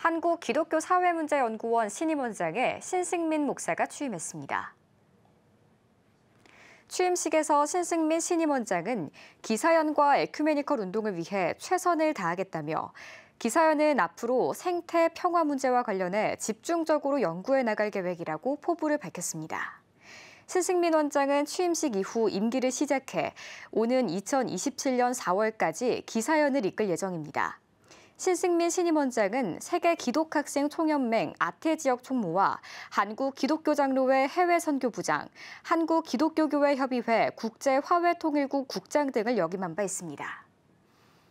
한국기독교사회문제연구원 신임원장에 신승민 목사가 취임했습니다. 취임식에서 신승민 신임원장은 기사연과 에큐메니컬 운동을 위해 최선을 다하겠다며 기사연은 앞으로 생태 평화 문제와 관련해 집중적으로 연구해 나갈 계획이라고 포부를 밝혔습니다. 신승민 원장은 취임식 이후 임기를 시작해 오는 2027년 4월까지 기사연을 이끌 예정입니다. 신승민 신임 원장은 세계 기독학생 총연맹 아태 지역 총무와 한국 기독교장로회 해외 선교부장, 한국 기독교교회 협의회 국제화훼통일국 국장 등을 역임한 바 있습니다.